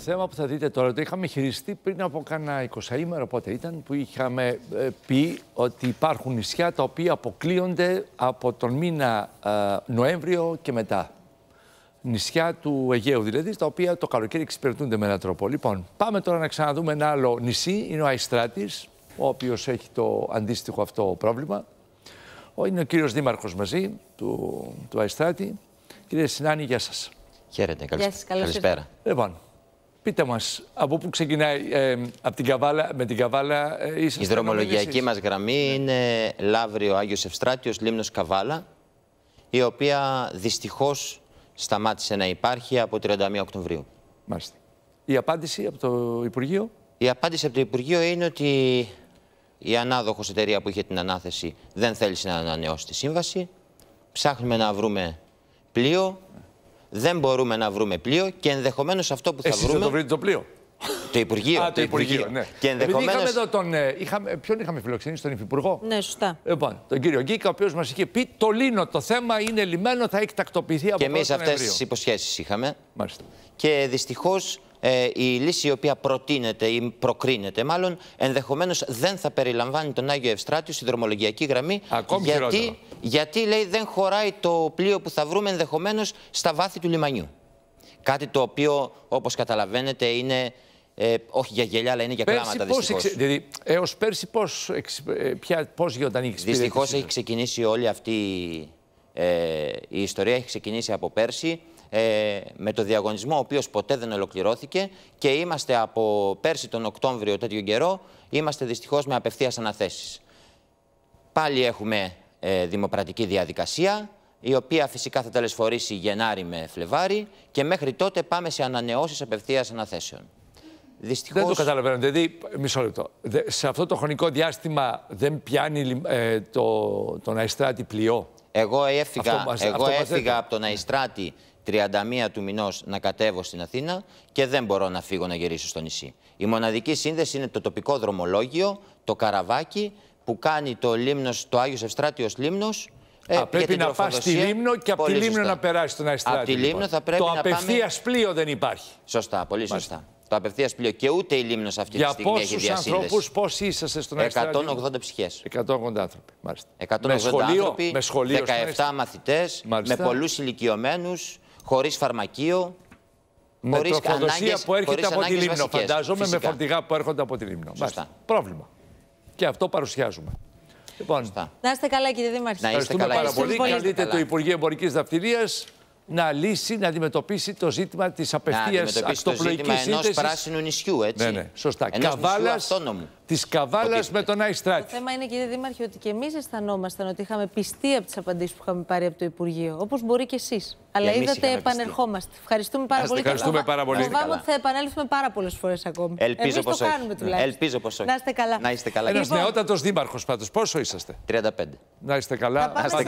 Το θέμα που θα δείτε τώρα το είχαμε χειριστεί πριν από κάνα 20 ημέρα, πότε ήταν, που είχαμε ε, πει ότι υπάρχουν νησιά τα οποία αποκλείονται από τον μήνα ε, Νοέμβριο και μετά. Νησιά του Αιγαίου δηλαδή, τα οποία το καλοκαίρι εξυπηρετούνται με έναν τρόπο. Λοιπόν, πάμε τώρα να ξαναδούμε ένα άλλο νησί, είναι ο Αϊστράτης, ο οποίος έχει το αντίστοιχο αυτό πρόβλημα. Είναι ο κύριος Δήμαρχος μαζί του, του Αϊστράτη. Κύριε Σινάνη, γεια σας. Χαίρετε, καλησπέρα. καλησπέρα. Λοιπόν, Πείτε μας, από πού ξεκινάει ε, από την Καβάλα, με την Καβάλα ε, Η δρομολογιακή μας γραμμή ναι. είναι Λαύριο Άγιος Ευστράτιος, Λίμνος Καβάλα, η οποία δυστυχώς σταμάτησε να υπάρχει από 31 Οκτωβρίου. Μάλιστα. Η απάντηση από το Υπουργείο. Η απάντηση από το Υπουργείο είναι ότι η ανάδοχος εταιρεία που είχε την ανάθεση δεν θέλησε να ανανεώσει τη σύμβαση. Ψάχνουμε να βρούμε πλοίο δεν μπορούμε να βρούμε πλοίο και ενδεχομένως αυτό που θα Εσείς βρούμε. Θα το βρείτε το πλοίο. Το Υπουργείο. Α, το, Υπουργείο. Ναι. Και είχαμε εδώ τον. Ε, είχαμε, ποιον είχαμε φιλοξενήσει, τον Υφυπουργό. Ναι, σωστά. Λοιπόν, τον κύριο Γκίκα, ο οποίος μας είχε πει: Το λύνω, το θέμα είναι λυμένο, θα έχει τακτοποιηθεί από Και εμείς αυτέ τις υποσχέσεις είχαμε. Μάλιστα. Και δυστυχώς ε, η λύση η οποία προτείνεται ή προκρίνεται μάλλον ενδεχομένως δεν θα περιλαμβάνει τον Άγιο Ευστράτιο στη δρομολογιακή γραμμή Ακόμη γιατί γιατί λέει δεν χωράει το πλοίο που θα βρούμε ενδεχομένως στα βάθη του λιμανιού. Κάτι το οποίο, όπως καταλαβαίνετε, είναι ε, όχι για γέλια, αλλά είναι για κλάματα δυστυχώς. Εξε... Δηλαδή, έως πέρσι πώς εξ... Ε, γινόταν η εξυπηρέτηση. Δυστυχώς έχει ξεκινήσει όλη αυτή ε, η ιστορία, έχει ξεκινήσει από πέρσι. Ε, με το διαγωνισμό ο οποίος ποτέ δεν ολοκληρώθηκε και είμαστε από πέρσι τον Οκτώβριο τέτοιο καιρό, είμαστε δυστυχώς με απευθείας αναθέσεις. Πάλι έχουμε ε, δημοπρατική διαδικασία, η οποία φυσικά θα τελεσφορήσει Γενάρη με Φλεβάρη και μέχρι τότε πάμε σε ανανεώσεις απευθείας αναθέσεων. Δεν το καταλαβαίνω. Δηλαδή, μισό λεπτό. Σε αυτό το χρονικό διάστημα δεν πιάνει ε, το, τον Αϊστράτη πλοιό. Εγώ έφυγα, εγώ έφυγα από το Αϊστράτη 31 του μηνός να κατέβω στην Αθήνα και δεν μπορώ να φύγω να γυρίσω στο νησί. Η μοναδική σύνδεση είναι το τοπικό δρομολόγιο, το καραβάκι που κάνει το λίμνος, το Άγιος Ευστράτιος λίμνος, ε, Α, πρέπει να πας στη Λίμνο και από τη Λίμνο να περάσεις τον Αστράτη. Από τη δηλαδή. Λίμνο λοιπόν. θα πρέπει το να πάμε... Το απευθεία πλοίο δεν υπάρχει. Σωστά, πολύ σωστά. Το απευθεία πλοίο και ούτε η Λίμνος αυτή Για τη στιγμή έχει διασύνδεση. Για πόσου ανθρώπου, πόσοι είσαστε στον Αστράτη. 180 ψυχέ. 180 άνθρωποι. Μάλιστα. 180 με σχολείο, άνθρωποι, με σχολείο 17 μαθητές, με πολλούς ηλικιωμένους, χωρίς φαρμακείο. Με τροφοδοσία που έρχεται από τη Λίμνο, φαντάζομαι, με φορτηγά που έρχονται από τη Λίμνο. Πρόβλημα. Και αυτό παρουσιάζουμε. Λοιπόν, να είστε καλά, κύριε Δήμαρχη. Να είστε καλά. Πάρα πολύ. Καλείτε το Υπουργείο Εμπορικής Δαυτιλία να λύσει, να αντιμετωπίσει το ζήτημα της απευθείας ακτοπλοϊκή σύνδεση. Ενό πράσινου νησιού, έτσι. Ναι, ναι. Σωστά. Της Καβάλας με τον Άιστράτη. Το θέμα είναι, κύριε Δήμαρχε, ότι και εμείς αισθανόμασταν ότι είχαμε πιστεί από τις απαντήσεις που είχαμε πάρει από το Υπουργείο. Όπως μπορεί και εσείς. Αλλά είδατε, επανερχόμαστε. Ευχαριστούμε πάρα πολύ. Ευχαριστούμε πάρα πολύ. Φοβάμαι ότι θα επανέλθουμε πάρα πολλές φορές ακόμη. Ελπίζω πως όχι. Να είστε καλά. Να είστε καλά. Ένας λοιπόν- νεότατος δήμαρχος πάντως. Πόσο είσαστε. 35. Να είστε καλά.